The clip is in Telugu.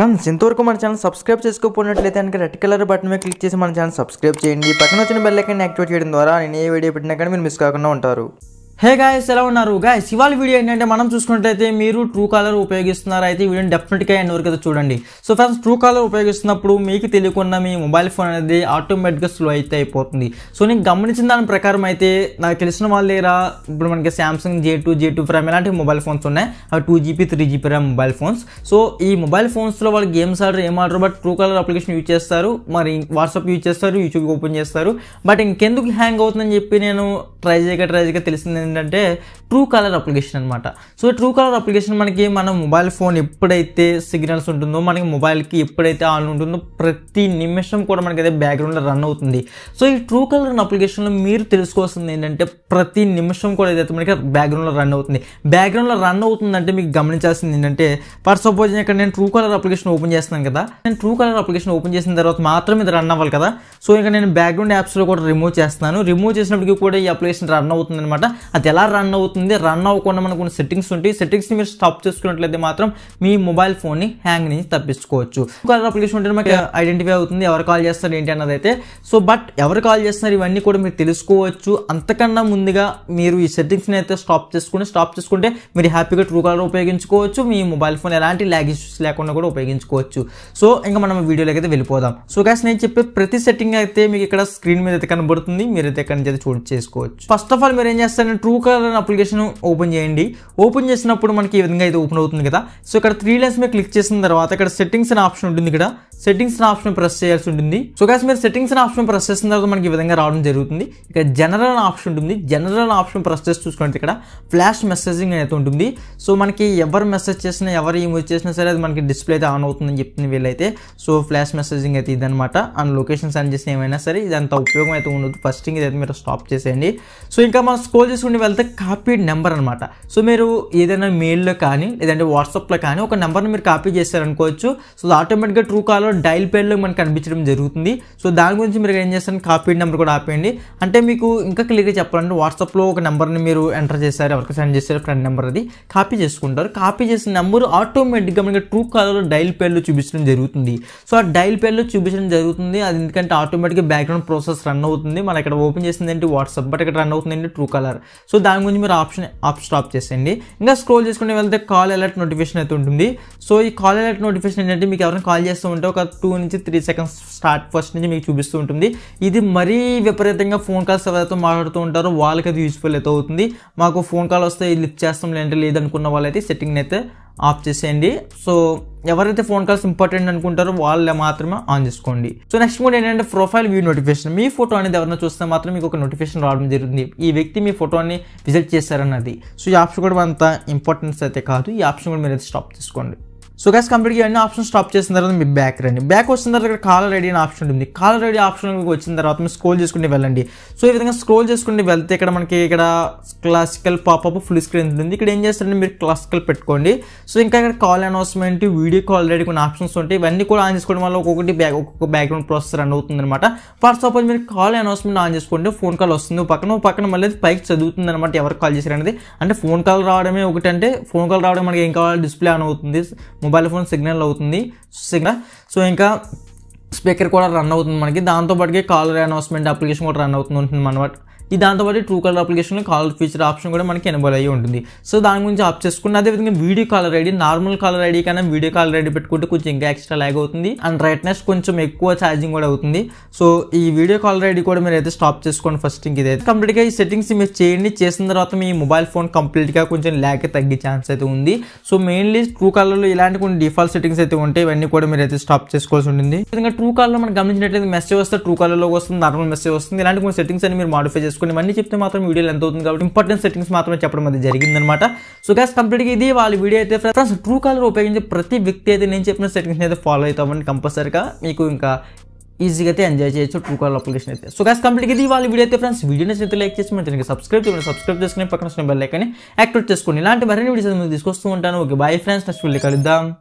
ఫ్రెండ్స్ ఇంతవరకు మన ఛానల్ సబ్స్క్రైబ్ చేసుకోకపోయినట్లయితే కనుక రెడ్ కలర్ బటన్ మీద క్లిక్ చేసి మన ఛానల్ సబ్స్క్రైబ్ చేయండి పక్కన వచ్చిన బెల్ యాక్టివేట్ చేయడం ద్వారా నేను ఏ వీడియో పెట్టినా కానీ మీరు మిస్ కాకుండా ఉంటారు హే గాయస్ ఎలా ఉన్నారు గాయస్ ఇవాళ వీడియో ఏంటంటే మనం చూసుకున్నట్లయితే మీరు ట్రూ కాలర్ ఉపయోగిస్తున్నారు అయితే వీడియోని డెఫినెట్గా అయిన వరకు చూడండి సో ఫ్రెండ్స్ ట్రూ కాలర్ ఉపయోగిస్తున్నప్పుడు మీకు తెలియకుండా మీ మొబైల్ ఫోన్ అనేది ఆటోమేటిక్గా స్లో అయితే అయిపోతుంది సో నేను గమనించిన దాని ప్రకారం అయితే నాకు తెలిసిన వాళ్ళ దగ్గర ఇప్పుడు మనకి Samsung J two J two ఫ్రామ్ ఇలాంటి మొబైల్ ఫోన్స్ ఉన్నాయి అవి two GB three GB RAM mobile phones so ఈ మొబైల్ ఫోన్స్లో వాళ్ళు గేమ్స్ ఆడరు ఏం ఆడరు but true caller application use చేస్తారు మరి వాట్సాప్ యూజ్ చేస్తారు యూట్యూబ్ ఓపెన్ చేస్తారు బట్ ఇంకెందుకు హ్యాంగ్ అవుతుందని చెప్పి నేను ట్రై చేయగా ట్రై చేయగా తెలిసింది ఏంటంటే ట్రూ కాలర్ అప్లికేషన్ అనమాట సో ట్రూ కాలర్ అప్లికేషన్ మనకి మన మొబైల్ ఫోన్ ఎప్పుడైతే సిగ్నల్స్ ఉంటుందో మనకి మొబైల్కి ఎప్పుడైతే ఆన్ ఉంటుందో ప్రతి నిమిషం కూడా మనకైతే బ్యాక్గ్రౌండ్లో రన్ అవుతుంది సో ఈ ట్రూ కాలర్ అప్లికేషన్లో మీరు తెలుసుకోవాల్సింది ఏంటంటే ప్రతి నిమిషం కూడా ఏదైతే మనకి బ్యాక్గ్రౌండ్లో రన్ అవుతుంది బ్యాక్గ్రౌండ్లో రన్ అవుతుందంటే మీకు గమనించాల్సింది ఏంటంటే ఫర్ సపోజ్ ఇక్కడ నేను ట్రూ కాలర్ అప్లికేషన్ ఓపెన్ చేస్తున్నాను కదా నేను ట్రూ కలర్ అప్లికేషన్ ఓపెన్ చేసిన తర్వాత మాత్రం ఇది రన్ అవ్వాలి కదా సో ఇక్కడ నేను బ్యాక్గ్రౌండ్ యాప్స్లో కూడా రిమూవ్ చేస్తాను రిమూవ్ చేసినప్పటికీ కూడా ఈ అప్లికేషన్ రన్ అవుతుంది అనమాట అది ఎలా రన్ అవుతుంది రన్ అవ్వకుండా మనకు కొన్ని సెట్టింగ్స్ ఉంటాయి సెట్టింగ్స్ని మీరు స్టాప్ చేసుకున్నట్లయితే మాత్రం మీ మొబైల్ ఫోన్ని హ్యాంగ్ నుంచి తప్పించుకోవచ్చు కాల్ అప్లికేషన్ ఉంటే మనకి ఐడెంటిఫై అవుతుంది ఎవరు కాల్ చేస్తారు ఏంటి అన్నది అయితే సో బట్ ఎవరు కాల్ చేస్తున్నారు ఇవన్నీ కూడా మీరు తెలుసుకోవచ్చు అంతకన్నా ముందుగా మీరు ఈ సెట్టింగ్స్ని అయితే స్టాప్ చేసుకుని స్టాప్ చేసుకుంటే మీరు హ్యాపీగా ట్రూ కాలర్ ఉపయోగించుకోవచ్చు మీ మొబైల్ ఫోన్ ఎలాంటి ల్యాగ్ ఇష్యూస్ లేకుండా కూడా ఉపయోగించుకోవచ్చు సో ఇంకా మనం వీడియోలోకి అయితే వెళ్ళిపోదాం సో గ్యాస్ నేను చెప్పే ప్రతి సెట్టింగ్ అయితే మీకు ఇక్కడ స్క్రీన్ మీద అయితే కనబడుతుంది మీరు అయితే ఎక్కడి నుంచి అయితే చూడ చేసుకోవచ్చు ఫస్ట్ ఆఫ్ ఆల్ మీరు ఏం చేస్తారంటే true true caller application open చేయండి ఓపెన్ చేసినప్పుడు మనకి ఈ విధంగా అయితే ఓపెన్ అవుతుంది కదా సో ఇక్కడ త్రీ లైన్స్ మీద క్లిక్ చేసిన తర్వాత ఇక్కడ సెట్టింగ్స్ అనే ఆప్షన్ ఉంటుంది ఇక్కడ సెట్టింగ్స్ ఆప్షన్ ప్రెస్ చేయాల్సి ఉంటుంది సో కాస్త మీరు సెట్టింగ్స్ ఆప్షన్ ప్రెస్ చేసిన తర్వాత మనకి ఈ విధంగా రావడం జరుగుతుంది ఇక జనరల్ ఆప్షన్ ఉంటుంది జనరల్ ఆప్షన్ ప్రెస్ చేసి చూసుకోండి ఇక్కడ ఫ్లాష్ మెసేజింగ్ అయితే ఉంటుంది సో మనకి ఎవరు మెసేజ్ చేసినా ఎవరు ఈమెయిల్ చేసినా సరే అది మనకి డిస్ప్లే అయితే ఆన్ అవుతుందని చెప్తుంది వీళ్ళైతే సో ఫ్లాష్ మెసేజింగ్ అయితే ఇదనమాట అండ్ లొకేషన్ సెండ్ చేసిన ఏమైనా సరే ఇది అంత ఉపయోగం అయితే ఉండదు ఫస్ట్ థింగ్ ఇదైతే మీరు స్టాప్ చేసేయండి సో ఇంకా మనం స్కోల్ చేసుకుని వెళ్తే కాపీడ్ నెంబర్ అనమాట సో మీరు ఏదైనా మెయిల్లో కానీ లేదంటే వాట్సాప్లో కానీ ఒక నెంబర్ని మీరు కాపీ చేశారనుకోవచ్చు సో ఆటోమేటిక్గా ట్రూ కాల్ రూపంలో డైల్ పేర్లో మనకు కనిపించడం జరుగుతుంది సో దాని గురించి మీరు ఏం చేస్తారు కాపీ నెంబర్ కూడా ఆపేయండి అంటే మీకు ఇంకా క్లియర్గా చెప్పాలంటే వాట్సాప్లో ఒక నెంబర్ని మీరు ఎంటర్ చేశారు ఎవరికి సెండ్ చేశారు ఫ్రెండ్ నెంబర్ అది కాపీ చేసుకుంటారు కాపీ చేసిన నెంబర్ ఆటోమేటిక్గా మనకి ట్రూ కాలర్లో డైల్ పేర్లు చూపించడం జరుగుతుంది సో ఆ డైల్ పేర్లు చూపించడం జరుగుతుంది అది ఎందుకంటే ఆటోమేటిక్గా బ్యాక్గ్రౌండ్ ప్రాసెస్ రన్ అవుతుంది మన ఇక్కడ ఓపెన్ చేసింది ఏంటి వాట్సాప్ బట్ ఇక్కడ రన్ అవుతుంది ఏంటి ట్రూ కలర్ సో దాని గురించి మీరు ఆప్షన్ ఆప్ స్టాప్ చేసేయండి ఇంకా స్క్రోల్ చేసుకుంటే వెళ్తే కాల్ అలర్ట్ నోటిఫికేషన్ అయితే ఉంటుంది సో ఈ కాల్ అలర్ట్ నోటిఫికేషన్ ఏంటంటే మీకు ఎవరైనా కాల్ చేస్తూ ఉంటే ఒక టూ నుంచి త్రీ సెకండ్స్ స్టార్ట్ ఫస్ట్ నుంచి మీకు చూపిస్తూ ఉంటుంది ఇది మరీ విపరీతంగా ఫోన్ కాల్స్ ఎవరైతే మాట్లాడుతూ ఉంటారో వాళ్ళకి అది యూజ్ఫుల్ అయితే అవుతుంది మాకు ఫోన్ కాల్ వస్తే లిఫ్ట్ చేస్తాం లేదంటే లేదనుకున్న వాళ్ళైతే సెట్టింగ్ అయితే ఆఫ్ చేసేయండి సో ఎవరైతే ఫోన్ కాల్స్ ఇంపార్టెంట్ అనుకుంటారో వాళ్ళే మాత్రమే ఆన్ చేసుకోండి సో నెక్స్ట్ కూడా ఏంటంటే ప్రొఫైల్ వ్యూ నోటిఫికేషన్ మీ ఫోటో అనేది ఎవరైనా చూస్తే మాత్రం మీకు ఒక నోటిఫికేషన్ రావడం జరుగుతుంది ఈ వ్యక్తి మీ ఫోటోని విజిట్ చేశారన్నది సో ఈ ఆప్షన్ కూడా అంత ఇంపార్టెన్స్ అయితే కాదు ఈ ఆప్షన్ కూడా మీరు స్టాప్ చేసుకోండి సో గ్యాస్ కంప్లీట్గా అన్ని ఆప్షన్ స్టాప్ చేసిన తర్వాత మీ బ్యాక్ రండి బ్యాక్ వచ్చిన తర్వాత ఇక్కడ కాలర్ ఐడి అనే ఆప్షన్ ఉంటుంది కాలర్ ఐడి ఆప్షన్ వచ్చిన తర్వాత మీరు స్క్రోల్ చేసుకుంటే వెళ్ళండి సో ఈ విధంగా స్క్రోల్ చేసుకుంటే వెళ్తే ఇక్కడ మనకి ఇక్కడ క్లాసికల్ పాపప్ ఫుల్ స్క్రీన్ ఉంటుంది ఇక్కడ ఏం చేస్తారంటే మీరు క్లాసికల్ పెట్టుకోండి సో ఇంకా ఇక్కడ call announcement video call ready కొన్ని ఆప్షన్స్ ఉంటాయి ఇవన్నీ కూడా ఆన్ చేసుకోవడం వల్ల ఒక్కొక్కటి బ్యాక్ ఒక్కొక్క బ్యాక్గ్రౌండ్ ప్రాసెస్ రన్ అవుతుంది అనమాట ఫర్ సపోజ్ మీరు కాల్ అనౌన్స్మెంట్ ఆన్ చేసుకుంటే ఫోన్ కాల్ వస్తుంది పక్కన పక్కన మళ్ళీ పైకి చదువుతుంది అనమాట ఎవరు కాల్ చేశారనేది అంటే ఫోన్ కాల్ రావడమే ఒకటి అంటే ఫోన్ కాల్ రావడం మనకి ఏం కావాలి డిస్ప్లే ఆన్ అవుతుంది మొబైల్ ఫోన్ సిగ్నల్ అవుతుంది సిగ్నల్ సో ఇంకా స్పీకర్ కూడా రన్ అవుతుంది మనకి దాంతోపాటుకి కాలర్ అనౌన్స్మెంట్ అప్లికేషన్ కూడా రన్ అవుతుంది ఉంటుంది అనమాట దాంతో పాటు ట్రూ కలర్ అప్లికేషన్లో కాల్ ఫీచర్ ఆప్షన్ కూడా మనకి ఎనబోల్ అయ్యి ఉంటుంది సో దాని గురించి ఆప్ చేసుకున్న అదేవిధంగా video caller ID normal caller ID కన్నా వీడియో కాలర్ ఐడి పెట్టుకుంటే కొంచెం ఇంకా ఎక్స్ట్రా ల్యాగ్ అవుతుంది అండ్ రైట్నెస్ కొంచెం ఎక్కువ ఛార్జింగ్ కూడా అవుతుంది సో ఈ వీడియో కాలర్ ఐడి కూడా మీరు అయితే స్టాప్ చేసుకోండి ఫస్ట్ ఇంక ఇదైతే కంప్లీట్గా ఈ సెట్టింగ్స్ మీరు చేయండి చేసిన తర్వాత మీ మొబైల్ ఫోన్ కంప్లీట్గా కొంచెం ల్యాగ్ తగ్గే ఛాన్స్ అయితే ఉంది సో మెయిన్లీ ట్రూ కాలర్లో ఇలాంటి కొన్ని డిఫాల్ట్ సెట్టింగ్స్ అయితే ఉంటాయి ఇవన్నీ కూడా మీరు అయితే స్టాప్ చేసుకోవాల్సి ఉంటుంది విధంగా ట్రూ కాలర్లో మనం గమనించినట్లయితే మెసేజ్ వస్తే ట్రూ కాలర్లో వస్తుంది నార్మల్ మెసేజ్ వస్తుంది ఇలాంటి కొన్ని సెట్టింగ్స్ అని మీరు మాడిఫై చేసుకోండి ఇవన్నీ చెప్తే మాత్రం వీడియోలు ఎంత అవుతుంది కాబట్టి ఇంపార్టెంట్ సెట్టింగ్స్ మాత్రమే చెప్పడం అది జరిగిందనమాట సో గ్యాస్ కంప్లీట్గా ఇది వాళ్ళ వీడియో అయితే ఫ్రెండ్స్ ట్రూ కలర్ ఉపయోగించి ప్రతి వ్యక్తి అయితే నేను చెప్పిన సెట్టింగ్స్ అయితే ఫాలో అవుతామని కంపల్సరిగా మీకు ఇంకా ఈజీగా అయితే ఎంజాయ్ చేయొచ్చు ట్రూ కాల్ అప్లికేషన్ అయితే సో గ్యాస్ కంప్లీట్ ఇది వాళ్ళ వీడియో అయితే ఫ్రెండ్స్ వీడియో నచ్చితే లైక్ చేసి మన సబ్స్క్రైబ్ చేయండి సబ్స్క్రైబ్ చేసుకుని పక్కన బెల్ లైక్ అని యాక్టివేట్ చేసుకోండి ఇలాంటి మరిన్ని వీడియోస్ తీసుకొస్తూ ఉంటాను ఓకే బాయ్ ఫ్రెండ్స్ నెక్స్ట్ వీళ్ళు కలుద్దాం